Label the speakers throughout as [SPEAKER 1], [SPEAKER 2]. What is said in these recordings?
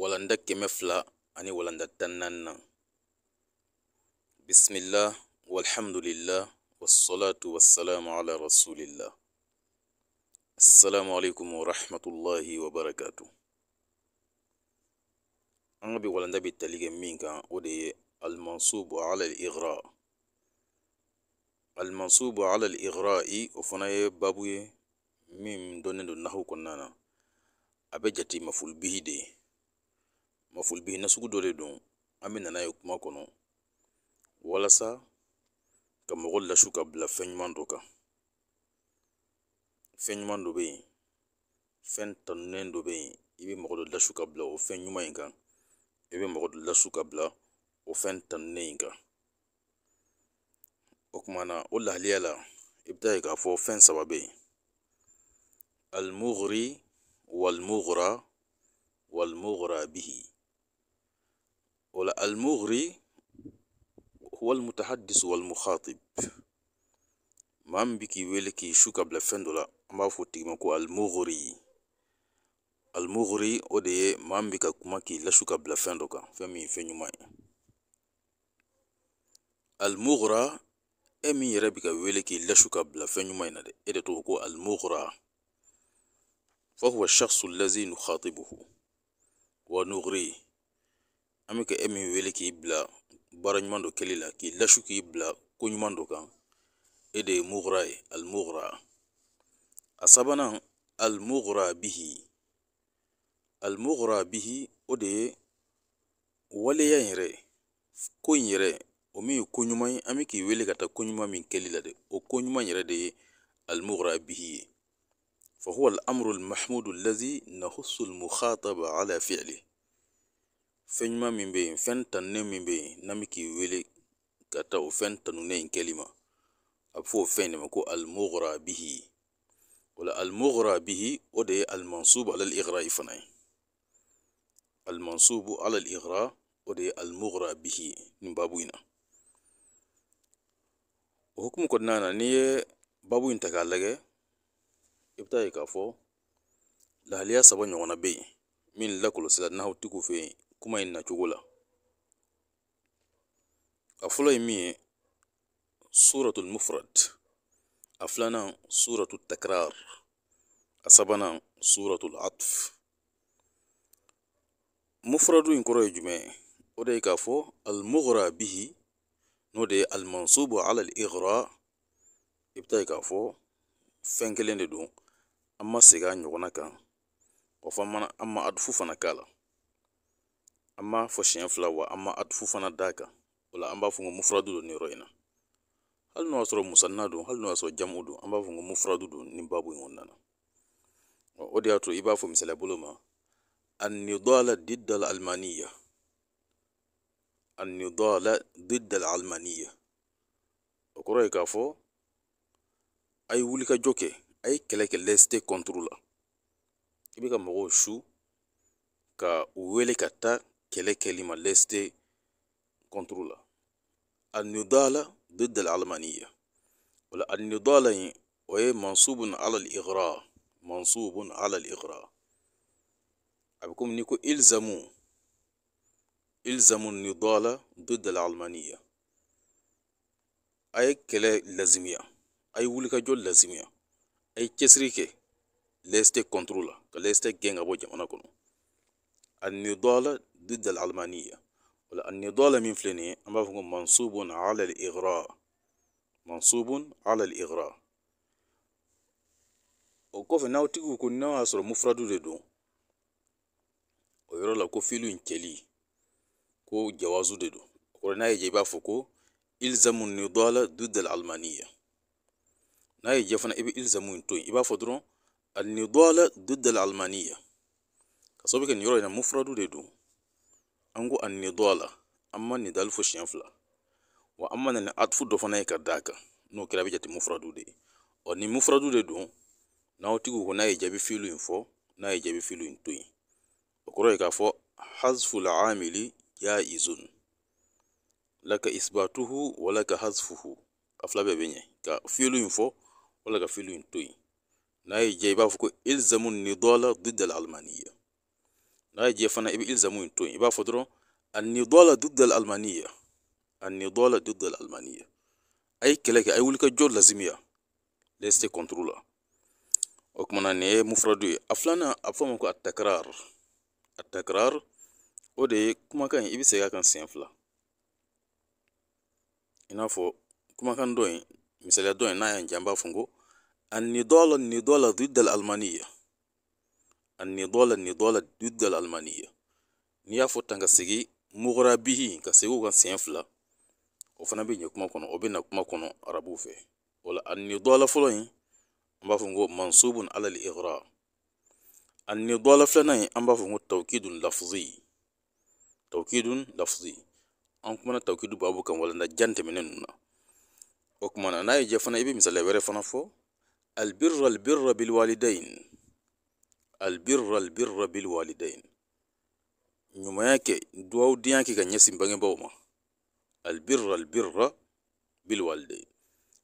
[SPEAKER 1] Walanda kɛmɛ fila ani walanda tan naani na bisimila walhamdulila wasalatu wasalamu ala rasulillah assalamu alaikum warahmatullahi wabarakatu an ka bi walanda bi tali kɛ min kan o de ye almansubu ala ligra almansubu ala ligra'i o fana ye babu ye min dɔnnen don nahu kɔnɔna na a bɛ jate mafulbihi de ye Mafoli bɛ na sugu dole don an na n'a ye kuma kɔnɔ walasa ka mɔgɔ lasu ka bila fɛn ɲuman dɔ kan fɛn ɲuman dɔ bɛ yen fɛn tanunen dɔ bɛ yen i bɛ mɔgɔ dɔ lasu ka bila o fɛn ɲuman in kan i bɛ mɔgɔ dɔ lasu ka bila o fɛn tanunen in kan o na o lahaliya la i bɛ taa ye k'a fɔ fɛn saba bɛ yen alimori walimora walimora bihi ولا المغري هو المتحدث والمخاطب مام بكي ويلكي شو قبل فندولا ما فوتي مكو المغري المغري ودي إيه، مام بكا كماكي لا شو قبل فندوكا فمي فنيوماي المغرى امي ربك ويلكي لا ka wele k'i lasu ka bila fɛn ɲuman in na dɛ e de an bɛ ka e min wele k'i bila baara ɲuman dɔ kɛli la k'i lasu k'i bila ko ɲuman dɔ kan e de ye mugra ye almugra a sabanan almugra bihi almugra bihi o de ye waleya in yɛrɛ ko in yɛrɛ o min ye ko ɲuman ye an bɛ k'i wele ka taa ko ɲuman min kɛli la dɛ o ko ɲuman yɛrɛ de ye almugra bihi ye فهو الأمر المحمود الذي نخص المخاطب على فعله Fɛn ɲuman min bɛ yen fɛn tanunen min bɛ yen n'an bɛ k'i wele ka taa o fɛn tanunen in kɛli ma a bɛ fɔ o fɛn de ma ko alimokora bihi la alimokora bihi o de ye alimansubu lihira i fana ye alimansubu lihira o de ye alimokora bihi nin babu in na o hukumu kɔnɔna na n'i ye babu in ta k'a lajɛ i bɛ taa ye k'a fɔ lahaliya saba ɲɔgɔnna bɛ yen min lakɔlɔsira n'aw tigiw fɛ yen kuma in nacogo la a fɔlɔ ye min ye suratul mufrad a filanan suratul takrar a sabanan suratul atf mufradu in kɔrɔ ye jumɛn o de ye k'a fɔ almughra bihi n'o de ye almansubu ala ligra i bɛ taa ye k'a fɔ fɛn kelen de don an ma segin a ɲɔgɔnna kan wa fɔ an ma adufu fana k'a la An m'a fɔ siɲɛ fila wa an ma fu fana d'a kan o la an b'a fɔ ko mufuradu don nin yɔrɔ in na hali n'o y'a sɔrɔ musanna don hali n'o y'a sɔrɔ jamu don an b'a fɔ ko mufuradu don nin babu in kɔnɔna na o de y'a to i b'a fɔ misaliya bolo ma النضال ضد العلمانية النضال ضد العلمانية o kɔrɔ ye k'a fɔ a ye wulikajɔ kɛ a ye kɛlɛ kɛ lɛsite kɔntoro la i bɛ ka mɔgɔw su ka u wele ka taa كلكلمة ليست كنترولا النضال ضد العلمانية ولا النضال وهي منصوب على الإغراء منصوب على الإغراء أبكم نيكو إلزمو إلزمو النضال ضد العلمانية أي كلا لازمية أي ولك جول لازمية أي كسريكي ليست كنترولا ليست جنغ أبو جمانا كنو النضال ضد العلمانية ولأن نضال من فليني أما منصوب على الإغراء منصوب على الإغراء وكوف ناو تيكو كون ناو أسر مفرد دو ويرو لا كو فيلو انكلي كو جوازو دو ورنا يجيبا فوكو إلزم النضال ضد العلمانية ناي جفنا إبي إلزمو انتو إبا فدرون النضال ضد العلمانية كسوبك نيرو هنا مفردو دو angu ko ani an ma nin dali fo siɲɛ fila wa an ma na ni fu dɔ fana ka d'a n'o kɛra bɛ jate mufuradu de ye ni mufuradu de don n'aw tigiw ko n'a ye filu in n'a ye filu in to yen o kɔrɔ ye k'a amili ya izun laka isbatuhu wala ka hazfuhu a fila bɛɛ ka filu in wala ka filu in n'a y'i diya i b'a fɔ ko ilzamu nidala didal نايجي فانا إبي إلزموين توين يبقى فدرو النضال ضد الألمانية النضال ضد الألمانية أي كلاك أي ولك جول لازميا لست كنترولا وكمان ني مفردو أفلانا أفهمك التكرار التكرار ودي كما كان إبي سيغا كان سينفلا إنافو كما كان دوين مثال دوين نايا جنبا فونغو النضال النضال ضد الألمانية النضال النضال ضد الألمانية n'i y'a fɔ tan ka segin mugura bihi ka segin u kan siɲɛ fila o fana bɛ ɲɛ kuma kɔnɔ o bɛ na kuma kɔnɔ arabuw fɛ o la ani dɔla fɔlɔ in an b'a fɔ ko mansubun ala li igra ani dɔla filanan in an b'a fɔ ko tawkidun lafzi tawkidun lafzi an bilwalidain albirra albirra bilwalidain nyuma yake duwawudenya udi yake kanyesi mbange boma albirra albirra bilwalidain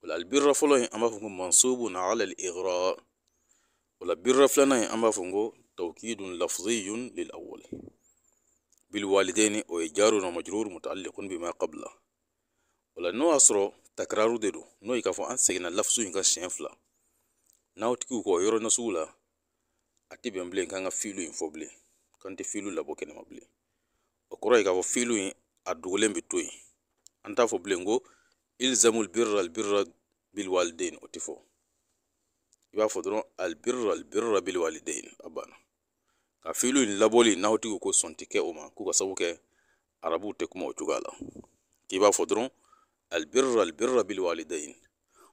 [SPEAKER 1] wala albirra fɔlɔ ye an b'a fɔ ko mansubun ala ligra wala birra filanan ye an b'a tawkidun lafziyun lilawal bilwalidaini o ijaru na majrur mutaalliqun bima qabla wala n'o y'a takraru dedu. n'o ikafu k'a lafzu in ka siɲɛ fila n'aw tigiw kɔ yɔrɔ a tɛ bɛn bilen k'an ka filo in fɔ bilen k'an tɛ filo labɔ kɛnɛma bilen o kɔrɔ ye k'a fɔ filo in a dogolen bɛ to yen an t'a fɔ bilen ko ilzamul birra albirra bilwalidain o tɛ fɔ i b'a fɔ dɔrɔn albirra albirra bilwalidain a banna ka filo in labɔli n'aw tigiw ko sɔn tɛ kɛ o ma k'u ka sabu kɛ arabuw tɛ kuma o cogoya la k'i b'a fɔ dɔrɔn albirra albirra bilwalidain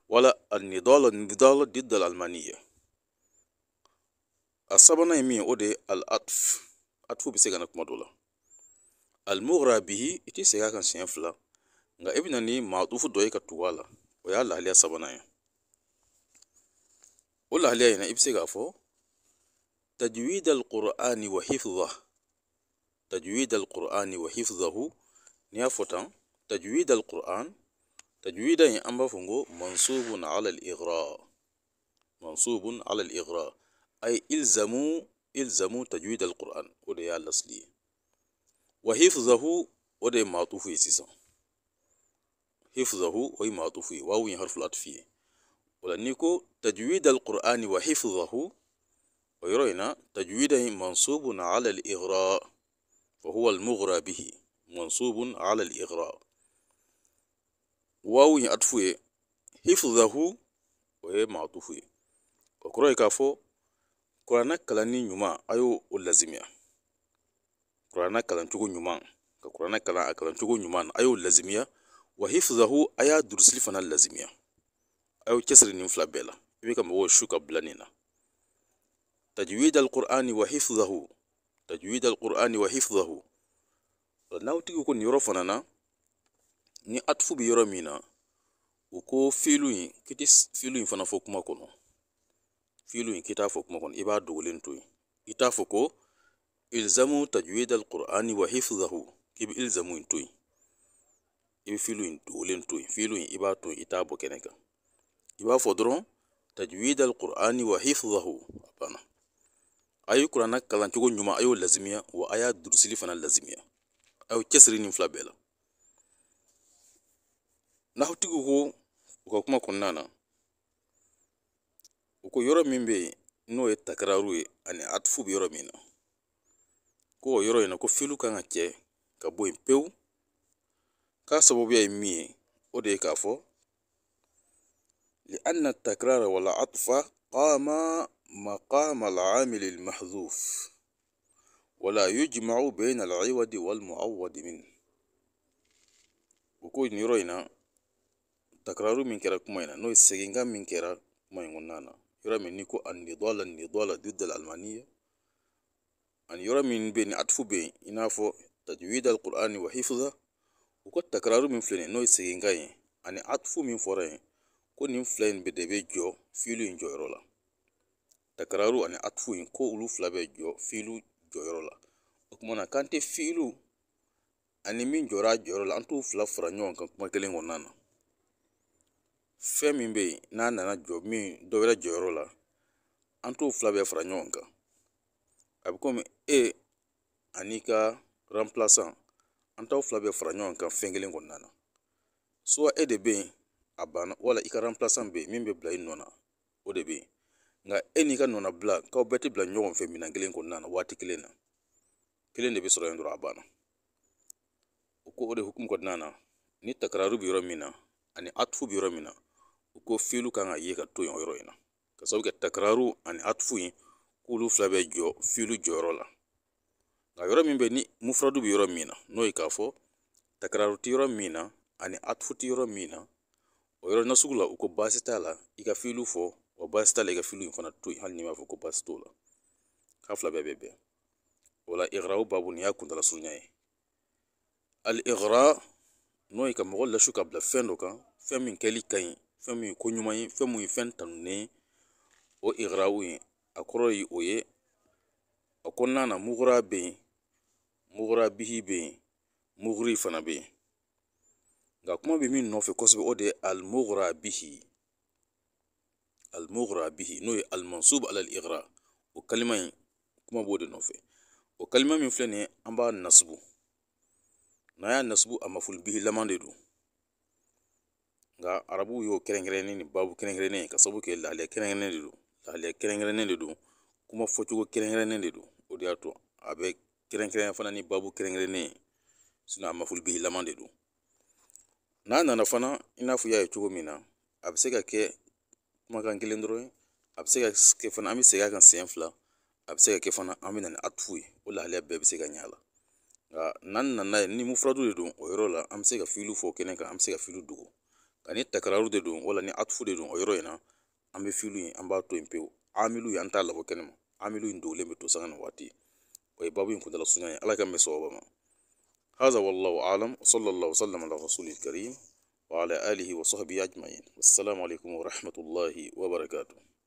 [SPEAKER 1] wala annidala nidala didda almaniya a sabanan ye min ye o de ye al atf atfu bɛ se ka na kuma dɔ la al mugra bihi i tɛ segin a kan siɲɛ fila nka i bɛ na ni matufu dɔ ye ka tugu a la o y'a lahaliya sabanan ye o lahaliya in na i bɛ se k'a fɔ تجويد القرآن وحفظه تجويد القرآن وحفظه نيافتان تجويد القرآن تجويدا أمبا فنغو منصوب على الإغراء منصوب على الإغراء أي إلزموا إلزموا تجويد القرآن وده الأصلي وحفظه وده معطوف إسيسا حفظه وهي معطوف واو حرف العطفية ولأنكو تجويد القرآن وحفظه ويرينا تجويد منصوب على الإغراء فهو المغرى به منصوب على الإغراء واو عطفه حفظه وهي معطوف وكروي فو kurana kalanni ɲuman a y'o o lazimiya kurana kalancogo ɲuman ka kurana kalan a kalancogo ɲuman na a y'o lazimiya wa hifzahu a y'a durusili fana lazimiya a y'o cɛsiri nin fila bɛɛ la i bɛ ka mɔgɔw su ka na tajwid alqur'ani wa hifzahu tajwid alqur'ani wa hifzahu n'aw ko nin yɔrɔ fana na ni atufu bɛ yɔrɔ min na u ko filu filu fana fɔ kuma kɔnɔ filu in kita t'a fɔ kuma kɔnɔ i b'a dogolen to yen i t'a ko ilzamu tajwid alqur'ani wa hifdhahu k'i ilzamu in to yen i bɛ in dogolen to yen fiilu in iba b'a to yen i t'a bɔ kɛnɛ kan i tajwid alqur'ani wa hifdhahu bana ayu qur'ana kalan chugo nyuma ɲuman a lazimiya wa aya dursili fana lazimiya a y'o cɛsiri nin fila ko ko kuma kɔnɔna na u ko yɔrɔ min bɛ yen n'o ye takararu ye ani atifu bɛ yɔrɔ min na ko o yɔrɔ in na ko filu kan ka cɛ ka bɔ yen pewu k'a sababuya ye min ye o de ye k'a fɔ لأن التكرار والعطف قام مقام العامل المحذوف ولا يجمع بين العوض والمعوض منه u ko تكرار من in na takararu min kɛra kuma in يرى من نيكو النضال النضال ضد الألمانية أن يرى من بين عطف بين ينافو تجويد القرآن وحفظه وقد تكرار من فلين نوي سينغاي أن عطف من فورين كون فلين بدبي جو فيلو ينجويرولا تكرار أن عطف إن كولو فلابي جو فيلو جويرولا وكمونا كانت فيلو أن من جورا جويرولا أنتو فلا فرانيون كما كلين ونانا Fɛn min bɛ yen n'a nana jɔ min dɔ wɛrɛ jɔyɔrɔ la an t'o fila bɛɛ fara ɲɔgɔn kan a bɛ komi e an'i ka an t'aw fila bɛɛ fara ɲɔgɔn kan fɛn kelen kɔnɔna na e de bɛ yen a banna wala i ka bɛ yen min bɛ bila i nɔ na o de bɛ yen nka e n'i ka bila k'aw bɛɛ tɛ bila ɲɔgɔn fɛ minɛn kelen kɔnɔna na waati kelen na kelen de bɛ sɔrɔ yen dɔrɔn a banna o ko o de hukumu kɔnɔna na ni takari bɛ yɔrɔ min na ani atufu bɛ yɔrɔ min na ko filu kan ka ye ka to yen yɔrɔ in na ka sabu kɛ takararu ani atufu in k'olu fila bɛ jɔ fiilu jɔyɔrɔ la nka yɔrɔ min bɛ ni mufuradu bɛ yɔrɔ min na n'o ye k'a fɔ takararu tɛ yɔrɔ min na ani atufu tɛ yɔrɔ min na o yɔrɔ nasugu la u ko baasi t'a la i ka fiilu fɔ wa baasi t'a la i ka fiilu in fana to yen hali n'i m'a fɔ ko baasi t'o la k'a fila bɛɛ bɛ bɛn o la igraw babu nin y'a kuntala surunya ye ali igra n'o ye ka mɔgɔ lasu ka bila fɛn dɔ kan fɛn min kɛli ka ɲi Fɛn min ye ko ɲuman ye fɛn min ye fɛn tanunen ye o ikraw ye a kɔrɔ ye o ye a kɔnɔna na mugura bɛ yen mugura bihi bɛ yen muguri fana bɛ yen nka kuma bɛ min nɔfɛ kosɛbɛ o de ye alimugura bihi alimugura bihi n'o ye alimansoba ali ikra o kalima in kuma b'o de nɔfɛ o kalima min filɛ nin ye an b'a nasugu n'an y'a nasugu a mafoli bihi laman de don nga arabu y'o kɛrɛnkɛrɛnnen ni babu kɛrɛnkɛrɛnnen ka sabu kɛ lahaliya kɛrɛnkɛrɛnnen de don lahaliya kɛrɛnkɛrɛnnen de don kuma fɔcogo kɛrɛnkɛrɛnnen de don o de y'a to a bɛ kɛrɛnkɛrɛnnen fana ni babu kɛrɛnkɛrɛnnen sinɔ a mafulibihi laman de don n'a nana fana i n'a fɔ i y'a ye cogo min na a bɛ se ka kɛ kumakan kelen dɔrɔn ye a bɛ se ka kɛ fana an bɛ segin a kan siɲɛ fila a bɛ se ka kɛ fana an bɛ na ni atu ye o lahaliya bɛɛ bɛ se ka ɲɛ a la nka n'an nana ye ni mufuradu de don o yɔrɔ la an bɛ se ka filu fɔ kɛnɛ kan an bɛ se ka filu dogo Ani takararu de don wala ni atufu de don o yɔrɔ in na an bɛ filu in an b'a to yen pewu amilu an t'a labɔ kɛnɛ ma amilu in dogolen bɛ to sanga ni waati o ye babu in kuntala sunya ye ala ka mɛ sababa ma هذا والله أعلم وصلى الله وسلم على رسوله الكريم وعلى آله وصحبه أجمعين والسلام عليكم ورحمة الله وبركاته